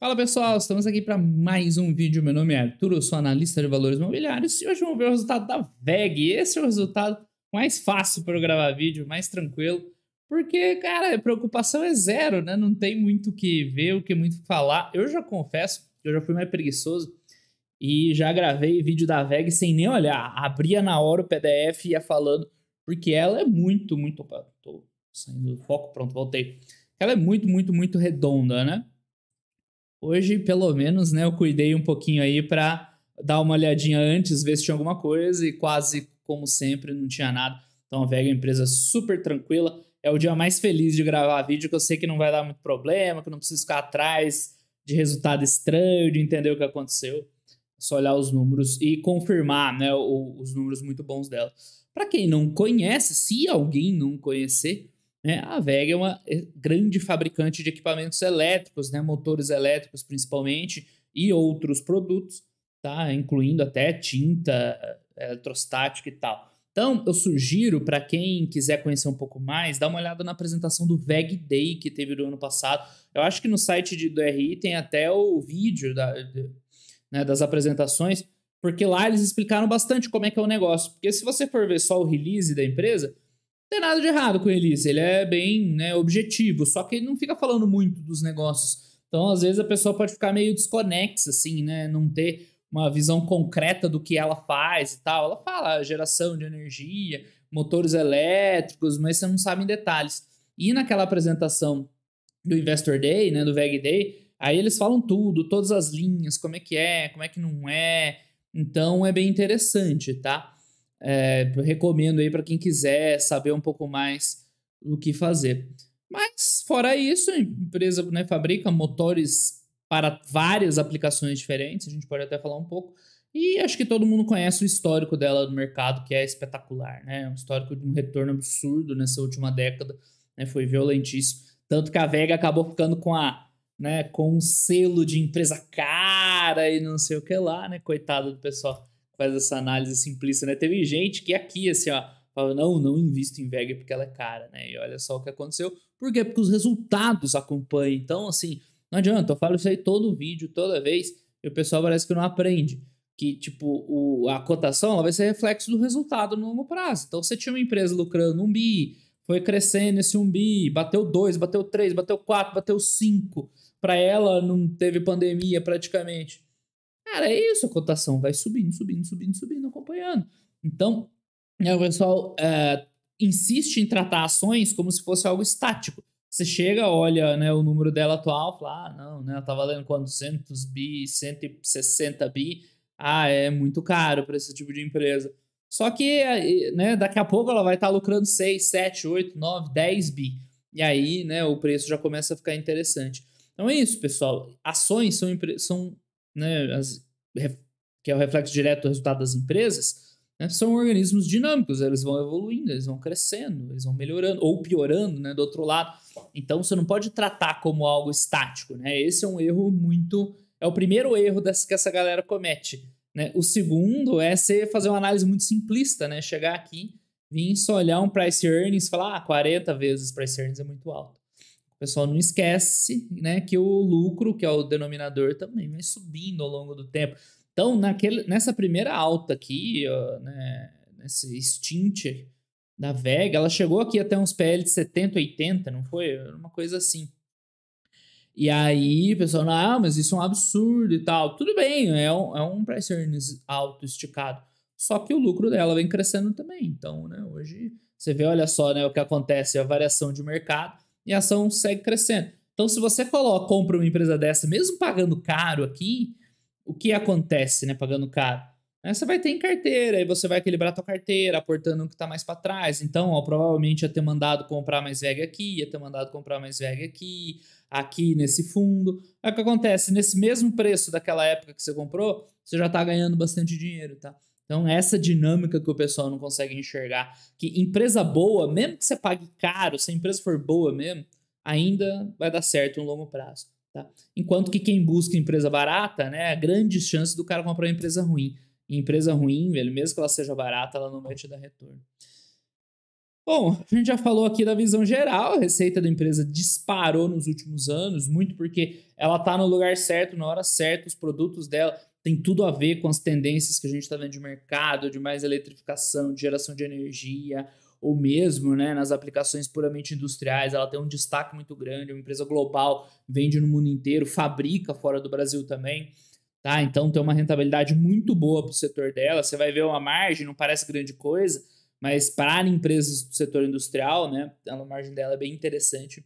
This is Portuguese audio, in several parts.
Fala pessoal, estamos aqui para mais um vídeo. Meu nome é Arthur, eu sou analista de valores imobiliários e hoje vamos ver o resultado da VEG. Esse é o resultado mais fácil para eu gravar vídeo, mais tranquilo, porque, cara, preocupação é zero, né? Não tem muito o que ver, o que muito falar. Eu já confesso que eu já fui mais preguiçoso e já gravei vídeo da VEG sem nem olhar. Abria na hora o PDF e ia falando, porque ela é muito, muito. Opa, tô saindo do foco, pronto, voltei. Ela é muito, muito, muito redonda, né? Hoje, pelo menos, né, eu cuidei um pouquinho aí para dar uma olhadinha antes, ver se tinha alguma coisa e quase como sempre não tinha nada. Então a Vega é uma empresa super tranquila. É o dia mais feliz de gravar vídeo, que eu sei que não vai dar muito problema, que eu não preciso ficar atrás de resultado estranho, de entender o que aconteceu. só olhar os números e confirmar, né, os números muito bons dela. Para quem não conhece, se alguém não conhecer, né? A WEG é uma é, grande fabricante de equipamentos elétricos, né? motores elétricos principalmente, e outros produtos, tá? incluindo até tinta eh, eletrostática e tal. Então, eu sugiro para quem quiser conhecer um pouco mais, dar uma olhada na apresentação do VEG Day que teve no ano passado. Eu acho que no site de, do RI tem até o vídeo da, de, né, das apresentações, porque lá eles explicaram bastante como é que é o negócio. Porque se você for ver só o release da empresa, tem nada de errado com ele Ele é bem né, objetivo, só que ele não fica falando muito dos negócios. Então, às vezes, a pessoa pode ficar meio desconexa, assim, né? Não ter uma visão concreta do que ela faz e tal. Ela fala ah, geração de energia, motores elétricos, mas você não sabe em detalhes. E naquela apresentação do Investor Day, né, do VEG Day, aí eles falam tudo, todas as linhas, como é que é, como é que não é. Então é bem interessante, tá? É, recomendo aí para quem quiser saber um pouco mais do que fazer. Mas, fora isso, a empresa né, fabrica motores para várias aplicações diferentes, a gente pode até falar um pouco. E acho que todo mundo conhece o histórico dela no mercado, que é espetacular, né? É um histórico de um retorno absurdo nessa última década, né? Foi violentíssimo. Tanto que a Vega acabou ficando com a, né, com um selo de empresa cara e não sei o que lá, né? Coitado do pessoal faz essa análise simplista, né? Teve gente que aqui, assim, ó, fala, não, não invisto em VEG porque ela é cara, né? E olha só o que aconteceu. Por quê? Porque os resultados acompanham. Então, assim, não adianta, eu falo isso aí todo vídeo, toda vez, e o pessoal parece que não aprende. Que, tipo, o, a cotação ela vai ser reflexo do resultado no longo prazo. Então, você tinha uma empresa lucrando um bi, foi crescendo esse um bi, bateu dois bateu três bateu quatro bateu cinco Para ela não teve pandemia praticamente. Cara, é isso, a cotação vai subindo, subindo, subindo, subindo, acompanhando. Então, né, o pessoal é, insiste em tratar ações como se fosse algo estático. Você chega, olha né, o número dela atual, fala, ah, não, né, ela tá valendo quanto? 200 bi, 160 bi. Ah, é muito caro para esse tipo de empresa. Só que é, né, daqui a pouco ela vai estar tá lucrando 6, 7, 8, 9, 10 bi. E aí né, o preço já começa a ficar interessante. Então é isso, pessoal. Ações são, são né, as que é o reflexo direto do resultado das empresas, né, são organismos dinâmicos, eles vão evoluindo, eles vão crescendo, eles vão melhorando ou piorando né, do outro lado. Então você não pode tratar como algo estático. Né? Esse é um erro muito. É o primeiro erro dessa, que essa galera comete. Né? O segundo é você fazer uma análise muito simplista, né? chegar aqui, vir só olhar um price earnings e falar ah, 40 vezes price earnings é muito alto. O pessoal não esquece, né, que o lucro, que é o denominador, também vai subindo ao longo do tempo. Então, naquele, nessa primeira alta aqui, ó, né, nesse stint da VEG, ela chegou aqui até uns PL de 70, 80, não foi? uma coisa assim. E aí, o pessoal, ah, mas isso é um absurdo e tal. Tudo bem, é um, é um price earnings alto, esticado. Só que o lucro dela vem crescendo também. Então, né, hoje, você vê, olha só né, o que acontece, a variação de mercado e a ação segue crescendo. Então, se você coloca, compra uma empresa dessa, mesmo pagando caro aqui, o que acontece, né? Pagando caro. você vai ter em carteira, e você vai equilibrar a carteira, aportando o que está mais para trás. Então, ó, provavelmente ia ter mandado comprar mais VEG aqui, ia ter mandado comprar mais VEG aqui, aqui nesse fundo. Aí o que acontece? Nesse mesmo preço daquela época que você comprou, você já está ganhando bastante dinheiro, tá? Então, essa dinâmica que o pessoal não consegue enxergar, que empresa boa, mesmo que você pague caro, se a empresa for boa mesmo, ainda vai dar certo no longo prazo. Tá? Enquanto que quem busca empresa barata, né, a grande chance do cara comprar uma empresa ruim. E empresa ruim, velho, mesmo que ela seja barata, ela não vai te dar retorno. Bom, a gente já falou aqui da visão geral, a receita da empresa disparou nos últimos anos, muito porque ela está no lugar certo, na hora certa, os produtos dela tem tudo a ver com as tendências que a gente está vendo de mercado, de mais eletrificação, de geração de energia, ou mesmo né, nas aplicações puramente industriais, ela tem um destaque muito grande, é uma empresa global, vende no mundo inteiro, fabrica fora do Brasil também. Tá? Então tem uma rentabilidade muito boa para o setor dela. Você vai ver uma margem, não parece grande coisa, mas para empresas do setor industrial, né, a margem dela é bem interessante.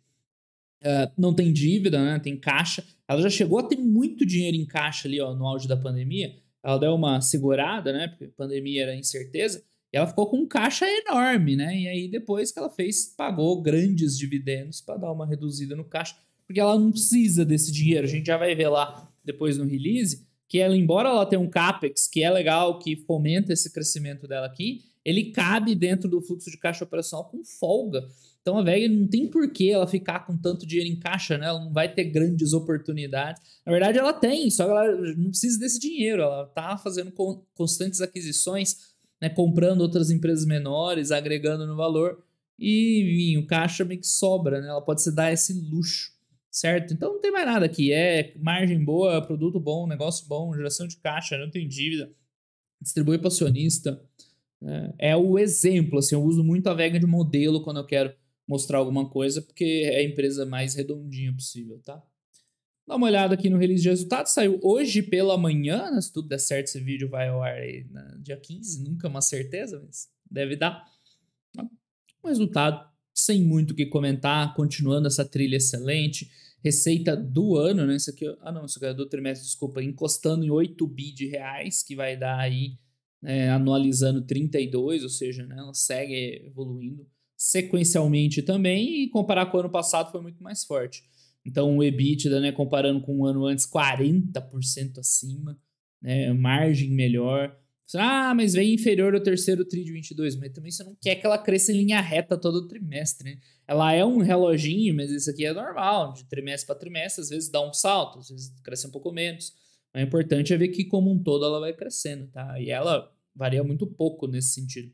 Uh, não tem dívida, né, tem caixa. Ela já chegou a ter muito dinheiro em caixa ali ó, no auge da pandemia. Ela deu uma segurada, né, porque a pandemia era incerteza. E ela ficou com um caixa enorme, né? E aí depois que ela fez, pagou grandes dividendos para dar uma reduzida no caixa, porque ela não precisa desse dinheiro. A gente já vai ver lá depois no release que ela, embora ela tenha um capex que é legal, que fomenta esse crescimento dela aqui, ele cabe dentro do fluxo de caixa operacional com folga. Então a VEG não tem por que ela ficar com tanto dinheiro em caixa, né? Ela não vai ter grandes oportunidades. Na verdade, ela tem, só que ela não precisa desse dinheiro. Ela está fazendo constantes aquisições, né? comprando outras empresas menores, agregando no valor. E, o caixa meio que sobra, né? Ela pode se dar esse luxo, certo? Então não tem mais nada aqui. É margem boa, produto bom, negócio bom, geração de caixa, não tem dívida, distribui para acionista. Né? É o exemplo, assim, eu uso muito a Vega de modelo quando eu quero mostrar alguma coisa, porque é a empresa mais redondinha possível, tá? Dá uma olhada aqui no release de resultados, saiu hoje pela manhã, né? se tudo der certo esse vídeo vai ao ar aí dia 15, nunca é uma certeza, mas deve dar. Um resultado sem muito o que comentar, continuando essa trilha excelente, receita do ano, né? Isso aqui, ah não, isso aqui é do trimestre, desculpa, encostando em 8 bi de reais, que vai dar aí é, anualizando 32, ou seja, né, ela segue evoluindo sequencialmente também, e comparar com o ano passado foi muito mais forte. Então o EBITDA, né, comparando com o ano antes, 40% acima, né, margem melhor. Ah, mas vem inferior ao terceiro TRI de 22, mas também você não quer que ela cresça em linha reta todo trimestre, né? Ela é um reloginho, mas isso aqui é normal, de trimestre para trimestre, às vezes dá um salto, às vezes cresce um pouco menos. Mas o importante é ver que como um todo ela vai crescendo, tá? E ela varia muito pouco nesse sentido.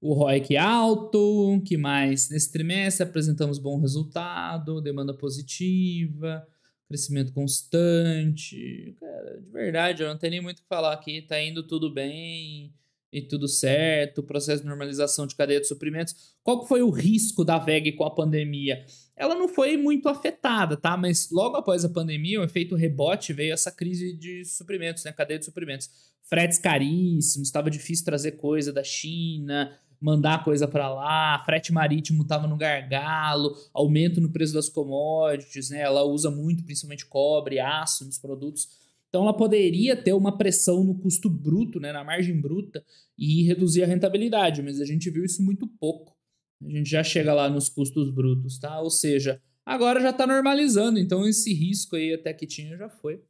O ROIC é alto, que mais? Nesse trimestre apresentamos bom resultado, demanda positiva, crescimento constante. Cara, de verdade, eu não tenho nem muito o que falar aqui. Tá indo tudo bem e tudo certo, processo de normalização de cadeia de suprimentos. Qual que foi o risco da VEG com a pandemia? ela não foi muito afetada, tá? Mas logo após a pandemia, o efeito rebote veio essa crise de suprimentos, né? Cadeia de suprimentos. Fretes caríssimos, estava difícil trazer coisa da China, mandar coisa para lá, frete marítimo estava no gargalo, aumento no preço das commodities, né? Ela usa muito, principalmente cobre, aço nos produtos. Então ela poderia ter uma pressão no custo bruto, né, na margem bruta e reduzir a rentabilidade, mas a gente viu isso muito pouco. A gente já chega lá nos custos brutos, tá? Ou seja, agora já está normalizando, então esse risco aí até que tinha já foi.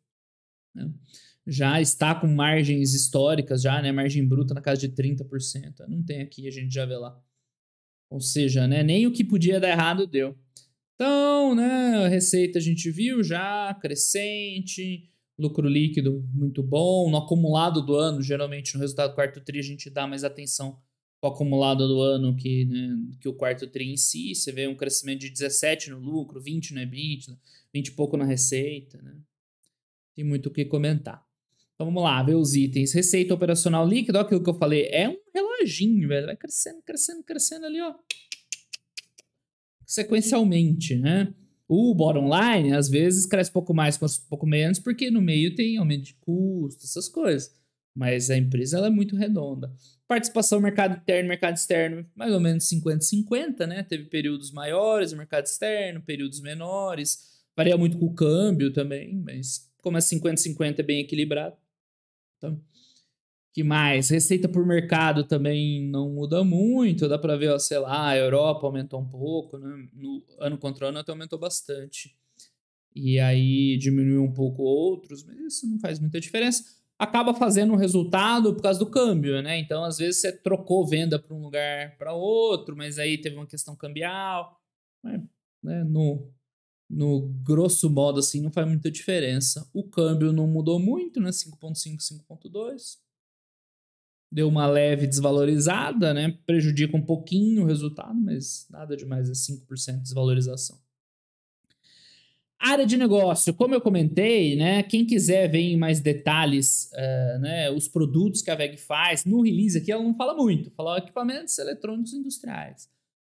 Né? Já está com margens históricas, já, né? Margem bruta na casa de 30%. Não tem aqui, a gente já vê lá. Ou seja, né? Nem o que podia dar errado deu. Então, né? A receita a gente viu já, crescente, lucro líquido muito bom. No acumulado do ano, geralmente no resultado do quarto tri, a gente dá mais atenção o acumulado do ano que, né, que o quarto TRI em si. Você vê um crescimento de 17 no lucro, 20 no EBITDA, 20 e pouco na receita. Né? Tem muito o que comentar. Então vamos lá, ver os itens. Receita operacional líquida, aquilo que eu falei, é um reloginho, velho. Vai crescendo, crescendo, crescendo ali, ó. Sequencialmente, né? O bottom line, às vezes, cresce pouco mais, pouco menos, porque no meio tem aumento de custo, essas coisas. Mas a empresa ela é muito redonda. Participação mercado interno, mercado externo, mais ou menos 50-50, né? Teve períodos maiores, mercado externo, períodos menores. Varia muito com o câmbio também, mas como é 50-50 é bem equilibrado. Então, que mais? Receita por mercado também não muda muito. Dá para ver, ó, sei lá, a Europa aumentou um pouco, né? No ano contra ano até aumentou bastante. E aí diminuiu um pouco outros, mas isso não faz muita diferença acaba fazendo um resultado por causa do câmbio, né? Então, às vezes você trocou venda para um lugar para outro, mas aí teve uma questão cambial. Mas, né? né, no, no grosso modo, assim, não faz muita diferença. O câmbio não mudou muito, né? 5.5, 5.2. Deu uma leve desvalorizada, né? Prejudica um pouquinho o resultado, mas nada demais, é 5% de desvalorização. Área de negócio, como eu comentei, né? Quem quiser ver em mais detalhes uh, né, os produtos que a VEG faz, no release aqui ela não fala muito, fala equipamentos eletrônicos industriais.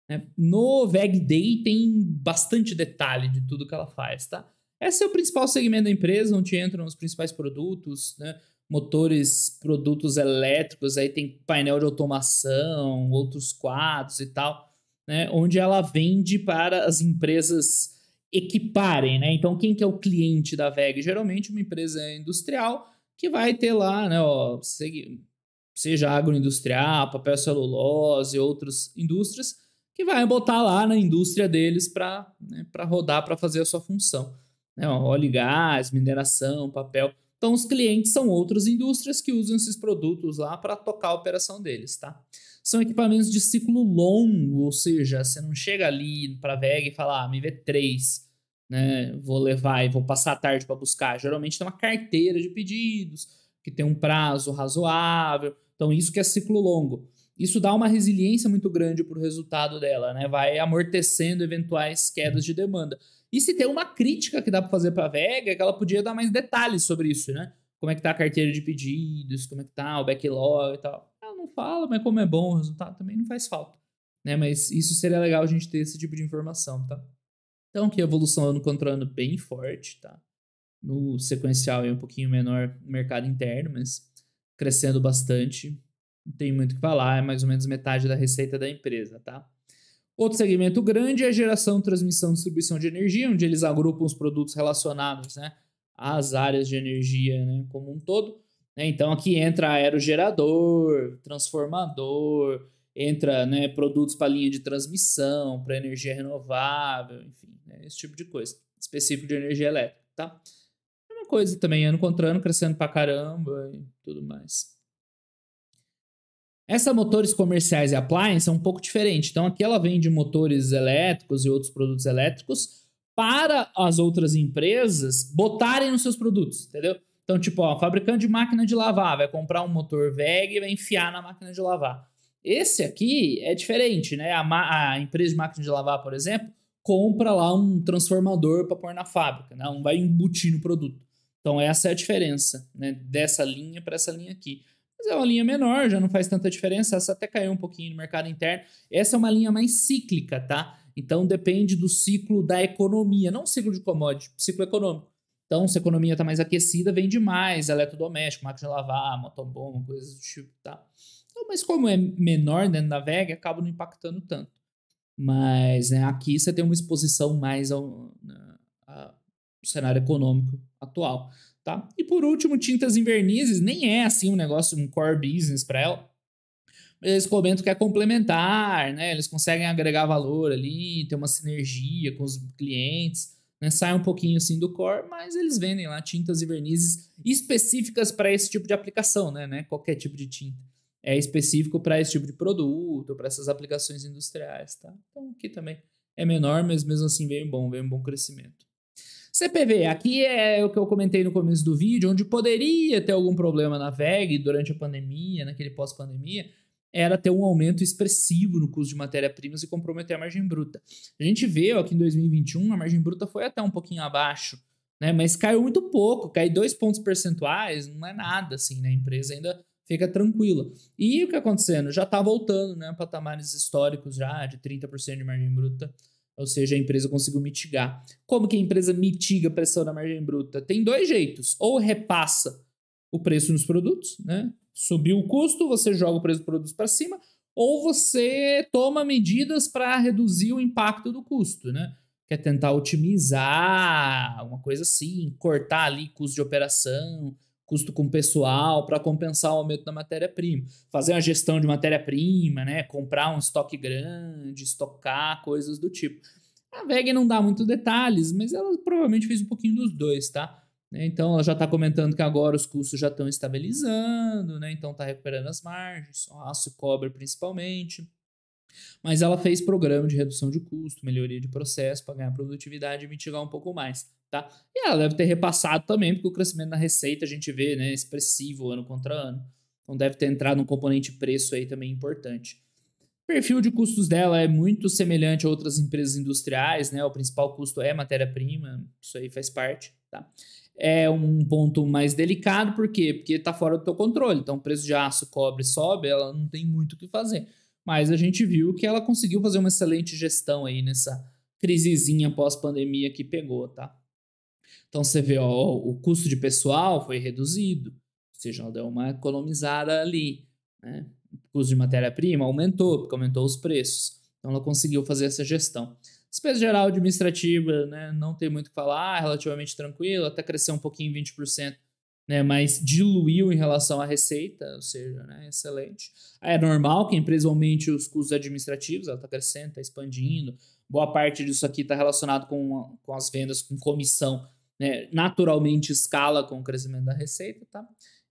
Né? No VEG Day tem bastante detalhe de tudo que ela faz, tá? Esse é o principal segmento da empresa, onde entram os principais produtos, né? motores, produtos elétricos, aí tem painel de automação, outros quadros e tal, né? onde ela vende para as empresas equiparem, né? Então, quem que é o cliente da VEG? Geralmente uma empresa industrial que vai ter lá, né, ó, seja agroindustrial, papel celulose, outras indústrias, que vai botar lá na indústria deles para né, rodar, para fazer a sua função. Né, ó, óleo e gás, mineração, papel. Então, os clientes são outras indústrias que usam esses produtos lá para tocar a operação deles, tá? São equipamentos de ciclo longo, ou seja, você não chega ali para a VEG e fala, ah, me vê três, né? Vou levar e vou passar a tarde para buscar. Geralmente tem uma carteira de pedidos, que tem um prazo razoável. Então, isso que é ciclo longo. Isso dá uma resiliência muito grande para o resultado dela, né? Vai amortecendo eventuais quedas de demanda. E se tem uma crítica que dá para fazer para a Vega, é que ela podia dar mais detalhes sobre isso, né? Como é que tá a carteira de pedidos, como é que tá o backlog e tal. Ela não fala, mas como é bom o resultado também não faz falta, né? Mas isso seria legal a gente ter esse tipo de informação, tá? Então, que evolução ano contra ano bem forte, tá? No sequencial é um pouquinho menor no mercado interno, mas crescendo bastante. Não tem muito o que falar, é mais ou menos metade da receita da empresa, tá? Outro segmento grande é a geração, transmissão e distribuição de energia, onde eles agrupam os produtos relacionados né, às áreas de energia né, como um todo. Né. Então aqui entra aerogerador, transformador, entra né, produtos para linha de transmissão, para energia renovável, enfim, né, esse tipo de coisa, específico de energia elétrica, tá? Uma coisa também, ano contra ano, crescendo para caramba e tudo mais. Essa motores comerciais e appliance é um pouco diferente. Então, aqui ela vende motores elétricos e outros produtos elétricos para as outras empresas botarem nos seus produtos, entendeu? Então, tipo, ó, fabricante de máquina de lavar vai comprar um motor VEG e vai enfiar na máquina de lavar. Esse aqui é diferente, né? A, a empresa de máquina de lavar, por exemplo, compra lá um transformador para pôr na fábrica, né? Não vai embutir no produto. Então, essa é a diferença, né? Dessa linha para essa linha aqui mas é uma linha menor, já não faz tanta diferença. Essa até caiu um pouquinho no mercado interno. Essa é uma linha mais cíclica, tá? Então depende do ciclo da economia, não ciclo de commodity, ciclo econômico. Então, se a economia está mais aquecida, vende mais eletrodoméstico, máquina de lavar, motobomba, coisas do tipo, tá? Então, mas como é menor dentro da VEG, acaba não impactando tanto. Mas né, aqui você tem uma exposição mais ao, né, ao cenário econômico atual. Tá? E por último, tintas e vernizes nem é assim um negócio, um core business para ela. Mas eles comentam que é complementar, né? Eles conseguem agregar valor ali, ter uma sinergia com os clientes, né? Sai um pouquinho assim do core, mas eles vendem lá tintas e vernizes específicas para esse tipo de aplicação, né? né? Qualquer tipo de tinta é específico para esse tipo de produto, para essas aplicações industriais, tá? Então aqui também é menor, mas mesmo assim vem bom, vem um bom crescimento. CPV, aqui é o que eu comentei no começo do vídeo, onde poderia ter algum problema na VEG durante a pandemia, naquele pós-pandemia, era ter um aumento expressivo no custo de matéria-primas e comprometer a margem bruta. A gente vê ó, que em 2021 a margem bruta foi até um pouquinho abaixo, né? Mas caiu muito pouco, caiu dois pontos percentuais, não é nada assim, né? A empresa ainda fica tranquila. E o que acontecendo? Já está voltando, né? Patamares históricos já de 30% de margem bruta ou seja, a empresa conseguiu mitigar. Como que a empresa mitiga a pressão da margem bruta? Tem dois jeitos. Ou repassa o preço nos produtos, né? Subiu o custo, você joga o preço dos produtos para cima, ou você toma medidas para reduzir o impacto do custo, né? Quer é tentar otimizar, uma coisa assim, cortar ali custo de operação, custo com pessoal para compensar o aumento da matéria-prima. Fazer uma gestão de matéria-prima, né? Comprar um estoque grande, estocar, coisas do tipo. A VEG não dá muitos detalhes, mas ela provavelmente fez um pouquinho dos dois, tá? Então ela já está comentando que agora os custos já estão estabilizando, né? Então está recuperando as margens, aço e cobre principalmente. Mas ela fez programa de redução de custo, melhoria de processo para ganhar produtividade e mitigar um pouco mais. Tá? E ela deve ter repassado também, porque o crescimento na receita a gente vê né, expressivo ano contra ano. Então deve ter entrado um componente preço aí também importante. O perfil de custos dela é muito semelhante a outras empresas industriais, né? O principal custo é matéria-prima, isso aí faz parte, tá? É um ponto mais delicado, por quê? Porque está fora do teu controle. Então, o preço de aço, cobre, sobe, ela não tem muito o que fazer. Mas a gente viu que ela conseguiu fazer uma excelente gestão aí nessa crisezinha pós-pandemia que pegou, tá? Então você vê, ó, o custo de pessoal foi reduzido, ou seja, ela deu uma economizada ali. Né? O custo de matéria-prima aumentou, porque aumentou os preços. Então ela conseguiu fazer essa gestão. Despesa geral administrativa, né, não tem muito o que falar, relativamente tranquila, até cresceu um pouquinho, 20%, né, mas diluiu em relação à receita, ou seja, né, excelente. É normal que a empresa aumente os custos administrativos, ela está crescendo, está expandindo. Boa parte disso aqui está relacionado com, com as vendas com comissão né, naturalmente escala com o crescimento da receita, tá?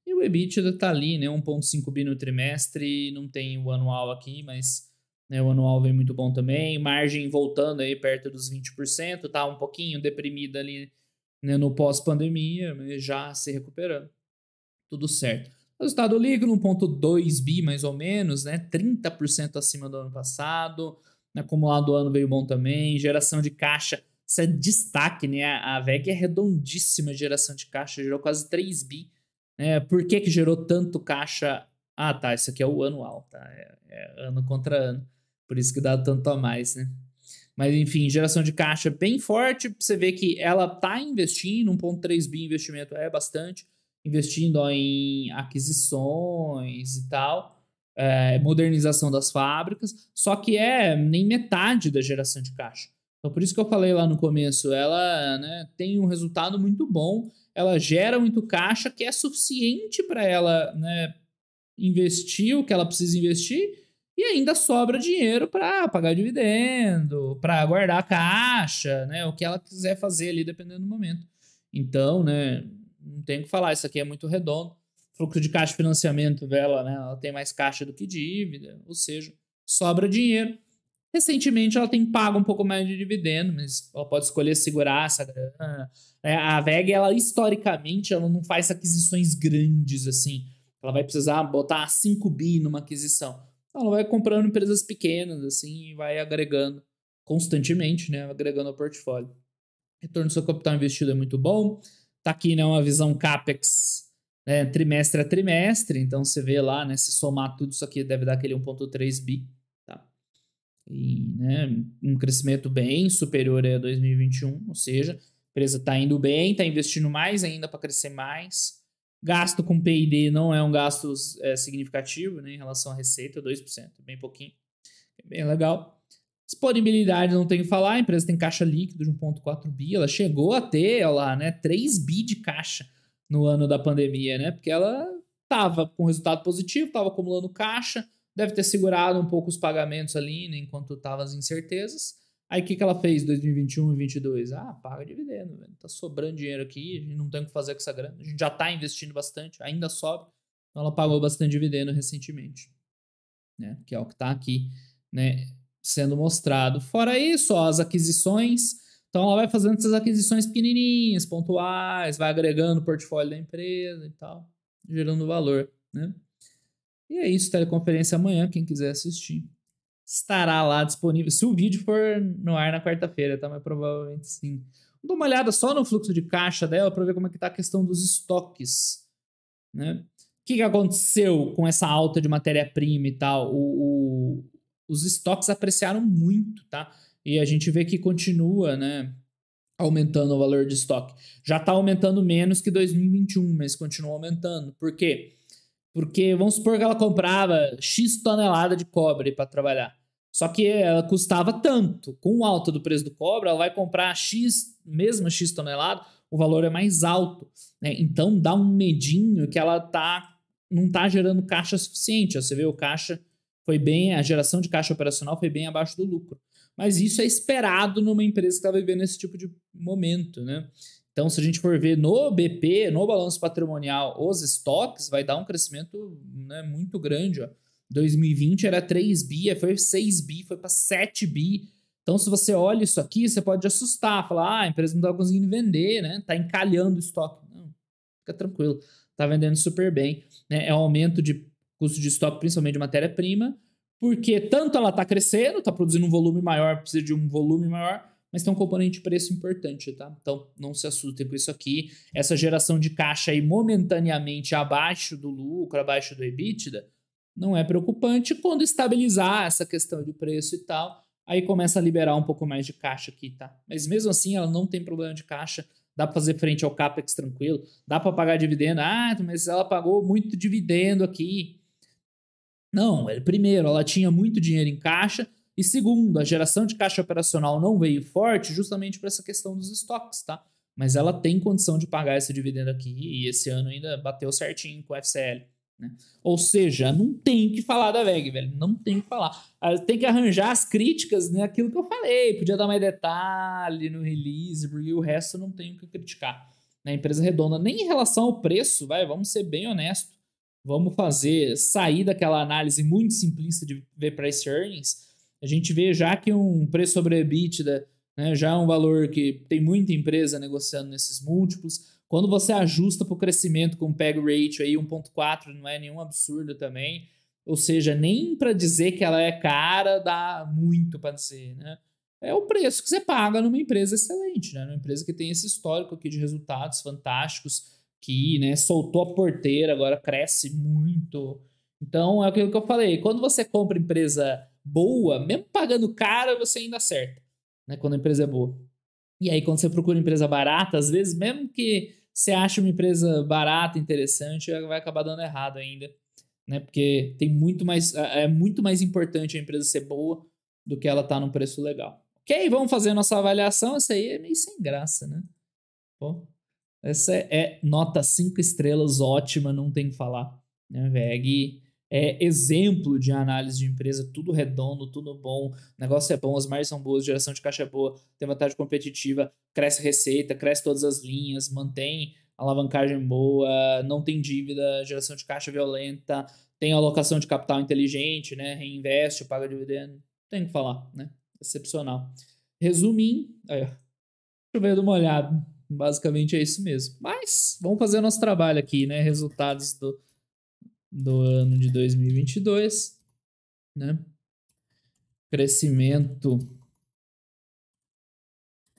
E o EBITDA está ali, né, 1.5 bi no trimestre, não tem o anual aqui, mas né, o anual vem muito bom também, margem voltando aí perto dos 20%, tá um pouquinho deprimida ali né, no pós-pandemia, mas já se recuperando. Tudo certo. Resultado líquido 1.2 bi mais ou menos, né, 30% acima do ano passado, acumulado do ano veio bom também, geração de caixa isso é destaque, né? A VEG é redondíssima geração de caixa, gerou quase 3 bi. Né? Por que, que gerou tanto caixa? Ah, tá, isso aqui é o anual, tá? É, é ano contra ano. Por isso que dá tanto a mais, né? Mas enfim, geração de caixa bem forte. Você vê que ela tá investindo, 1,3 bi investimento é bastante, investindo ó, em aquisições e tal, é, modernização das fábricas, só que é nem metade da geração de caixa. Então, por isso que eu falei lá no começo, ela né, tem um resultado muito bom, ela gera muito caixa que é suficiente para ela né, investir o que ela precisa investir e ainda sobra dinheiro para pagar dividendo, para guardar caixa, né, o que ela quiser fazer ali dependendo do momento. Então, né, não tem o que falar, isso aqui é muito redondo. fluxo de caixa de financiamento dela, né, ela tem mais caixa do que dívida, ou seja, sobra dinheiro Recentemente ela tem pago um pouco mais de dividendo, mas ela pode escolher segurar essa grana. Né? A VEG, ela historicamente, ela não faz aquisições grandes assim. Ela vai precisar botar 5 bi numa aquisição. Então, ela vai comprando empresas pequenas assim e vai agregando constantemente, né? Agregando ao portfólio. Retorno do seu capital investido é muito bom. Tá aqui né, uma visão CAPEX né, trimestre a trimestre. Então você vê lá, né? Se somar tudo isso aqui, deve dar aquele 1,3 bi e, né, um crescimento bem superior a 2021, ou seja, a empresa está indo bem, está investindo mais ainda para crescer mais. Gasto com P&D não é um gasto é, significativo né, em relação à receita, 2%, bem pouquinho, é bem legal. Disponibilidade, não tenho que falar, a empresa tem caixa líquido de 1,4 bi, ela chegou a ter, olha lá, né, 3 bi de caixa no ano da pandemia, né, porque ela estava com resultado positivo, estava acumulando caixa, deve ter segurado um pouco os pagamentos ali né, enquanto tava as incertezas. Aí o que, que ela fez 2021 e 2022? Ah, paga dividendo, velho. tá sobrando dinheiro aqui, a gente não tem o que fazer com essa grana. A gente já está investindo bastante, ainda sobe. Então ela pagou bastante dividendo recentemente, né? Que é o que está aqui, né, sendo mostrado. Fora isso, ó, as aquisições, então ela vai fazendo essas aquisições pequenininhas, pontuais, vai agregando o portfólio da empresa e tal, gerando valor, né? E é isso, teleconferência amanhã, quem quiser assistir. Estará lá disponível. Se o vídeo for no ar na quarta-feira, tá? Mas provavelmente sim. Dá uma olhada só no fluxo de caixa dela para ver como é que tá a questão dos estoques. Né? O que, que aconteceu com essa alta de matéria-prima e tal? O, o, os estoques apreciaram muito, tá? E a gente vê que continua, né? Aumentando o valor de estoque. Já tá aumentando menos que 2021, mas continua aumentando. Por quê? Porque vamos supor que ela comprava X tonelada de cobre para trabalhar. Só que ela custava tanto. Com o alto do preço do cobre, ela vai comprar X, mesmo X tonelada, o valor é mais alto. Né? Então dá um medinho que ela tá não tá gerando caixa suficiente. Você vê o caixa foi bem, a geração de caixa operacional foi bem abaixo do lucro. Mas isso é esperado numa empresa que está vivendo esse tipo de momento, né? Então, se a gente for ver no BP, no balanço patrimonial, os estoques, vai dar um crescimento né, muito grande. Ó. 2020 era 3 bi, foi 6 bi, foi para 7 bi. Então, se você olha isso aqui, você pode assustar, falar, ah, a empresa não está conseguindo vender, né? Está encalhando o estoque. Não, fica tranquilo, está vendendo super bem. Né? É um aumento de custo de estoque, principalmente de matéria-prima, porque tanto ela está crescendo, está produzindo um volume maior, precisa de um volume maior, mas tem um componente preço importante, tá? Então não se assustem com isso aqui. Essa geração de caixa aí momentaneamente abaixo do lucro, abaixo do EBITDA, não é preocupante quando estabilizar essa questão de preço e tal. Aí começa a liberar um pouco mais de caixa aqui, tá? Mas mesmo assim, ela não tem problema de caixa, dá para fazer frente ao capex tranquilo, dá para pagar dividendo. Ah, mas ela pagou muito dividendo aqui. Não, é, primeiro, ela tinha muito dinheiro em caixa, e segundo, a geração de caixa operacional não veio forte justamente para essa questão dos estoques, tá? Mas ela tem condição de pagar esse dividendo aqui e esse ano ainda bateu certinho com o FCL. Né? Ou seja, não tem que falar da VEG, velho. Não tem que falar. Ah, tem que arranjar as críticas naquilo né? Aquilo que eu falei. Podia dar mais detalhe no release, porque o resto não tem o que criticar. Na né? empresa redonda, nem em relação ao preço, vai, vamos ser bem honesto. Vamos fazer sair daquela análise muito simplista de ver price earnings a gente vê já que um preço sobre EBITDA né, já é um valor que tem muita empresa negociando nesses múltiplos. Quando você ajusta para o crescimento com o PEG ratio aí 1.4 não é nenhum absurdo também. Ou seja, nem para dizer que ela é cara dá muito para dizer, né? É o preço que você paga numa empresa excelente, né? Uma empresa que tem esse histórico aqui de resultados fantásticos, que né, soltou a porteira, agora cresce muito. Então é aquilo que eu falei. Quando você compra empresa boa, mesmo pagando caro, você ainda acerta, né? Quando a empresa é boa. E aí, quando você procura empresa barata, às vezes, mesmo que você ache uma empresa barata, interessante, vai acabar dando errado ainda, né? Porque tem muito mais, é, é muito mais importante a empresa ser boa do que ela estar tá num preço legal. Ok, vamos fazer a nossa avaliação. Isso aí é meio sem graça, né? Bom, essa é, é nota 5 estrelas, ótima, não tem o que falar. Né? VEG é, exemplo de análise de empresa, tudo redondo, tudo bom, negócio é bom, as margens são boas, geração de caixa é boa, tem vantagem competitiva, cresce receita, cresce todas as linhas, mantém alavancagem boa, não tem dívida, geração de caixa violenta, tem alocação de capital inteligente, né? Reinveste, paga dividendo. Tem que falar, né? Excepcional. Resumim, eu chover uma olhada. Basicamente é isso mesmo. Mas vamos fazer nosso trabalho aqui, né? Resultados do do ano de 2022, né? Crescimento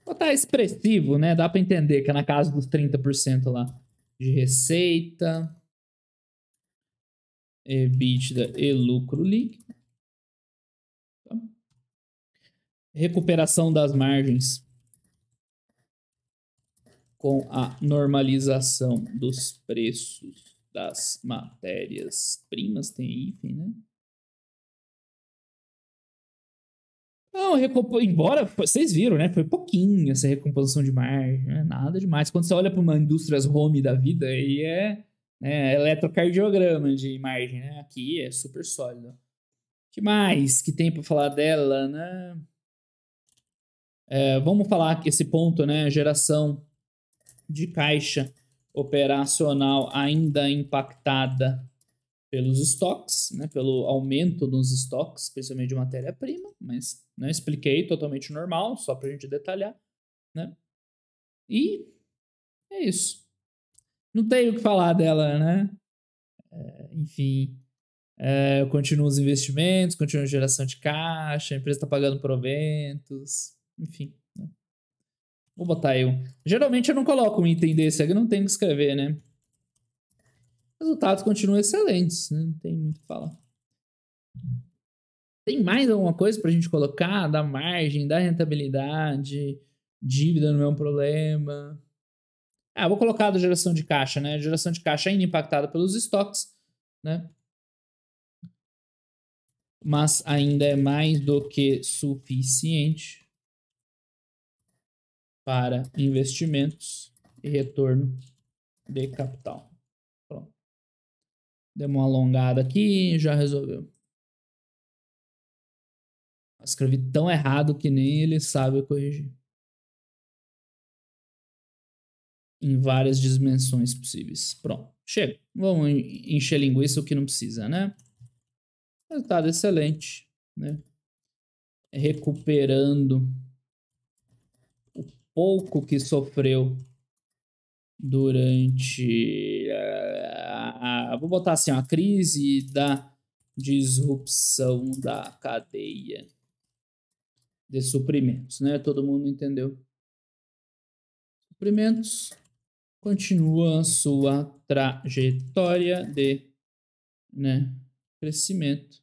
botar tá expressivo, né? Dá para entender que é na casa dos 30% lá de receita, EBITDA e lucro líquido. Tá. Recuperação das margens com a normalização dos preços das matérias-primas, tem item, né? Não, recompo... embora, vocês viram, né? Foi pouquinho essa recomposição de margem, né? nada demais. Quando você olha para uma indústria home da vida, aí é, é eletrocardiograma de margem, né? Aqui é super sólido. O que mais que tem para falar dela, né? É, vamos falar que esse ponto, né? Geração de caixa operacional ainda impactada pelos estoques, né, pelo aumento dos estoques, principalmente de matéria-prima, mas né, expliquei totalmente normal, só para a gente detalhar. Né? E é isso. Não tenho o que falar dela, né? É, enfim, é, continuam os investimentos, continua a geração de caixa, a empresa está pagando proventos, enfim. Vou botar eu. Geralmente eu não coloco um item desse, aqui não tem que escrever, né? Resultados continuam excelentes, né? não tem muito o que falar. Tem mais alguma coisa pra gente colocar da margem, da rentabilidade, dívida não é um problema. Ah, vou colocar da geração de caixa, né? A geração de caixa ainda é impactada pelos estoques, né? Mas ainda é mais do que suficiente para investimentos e retorno de capital. Pronto. Deu uma alongada aqui e já resolveu. escrevi tão errado que nem ele sabe corrigir. Em várias dimensões possíveis. Pronto, chega. Vamos encher linguiça o que não precisa, né? Resultado excelente, né? Recuperando pouco que sofreu durante a, eh, a, a, vou botar assim a crise da disrupção da cadeia de suprimentos, né? Todo mundo entendeu? Suprimentos continua sua trajetória de né, crescimento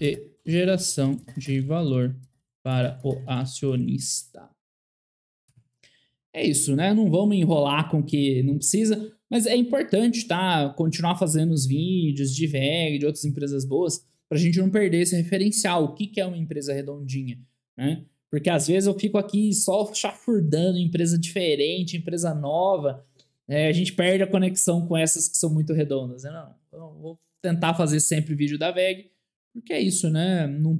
e geração de valor para o acionista. É isso, né? Não vamos enrolar com que não precisa, mas é importante, tá? Continuar fazendo os vídeos de VEG, de outras empresas boas, para a gente não perder esse referencial. O que, que é uma empresa redondinha, né? Porque às vezes eu fico aqui só chafurdando empresa diferente, empresa nova. É, a gente perde a conexão com essas que são muito redondas. Né? Não, vou tentar fazer sempre vídeo da VEG, porque é isso, né? Não,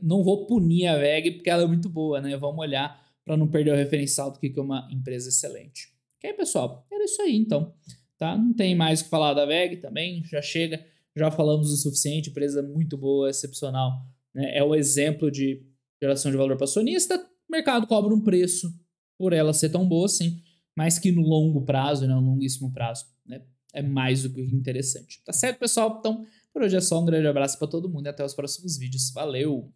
não vou punir a VEG porque ela é muito boa, né? Vamos olhar para não perder o referencial do que é uma empresa excelente. Ok, pessoal? Era isso aí, então. Tá? Não tem mais o que falar da VEG também, já chega, já falamos o suficiente, empresa muito boa, excepcional. Né? É o um exemplo de geração de valor para acionista, o mercado cobra um preço por ela ser tão boa sim. mas que no longo prazo, né, no longuíssimo prazo, né, é mais do que interessante. Tá certo, pessoal? Então, por hoje é só, um grande abraço para todo mundo e até os próximos vídeos. Valeu!